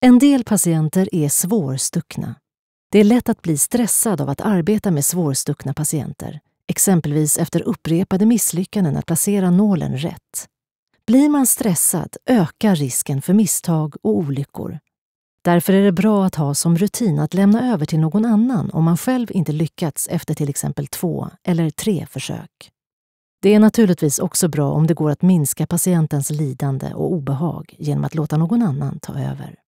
En del patienter är svårstuckna. Det är lätt att bli stressad av att arbeta med svårstuckna patienter, exempelvis efter upprepade misslyckanden att placera nålen rätt. Blir man stressad ökar risken för misstag och olyckor. Därför är det bra att ha som rutin att lämna över till någon annan om man själv inte lyckats efter till exempel två eller tre försök. Det är naturligtvis också bra om det går att minska patientens lidande och obehag genom att låta någon annan ta över.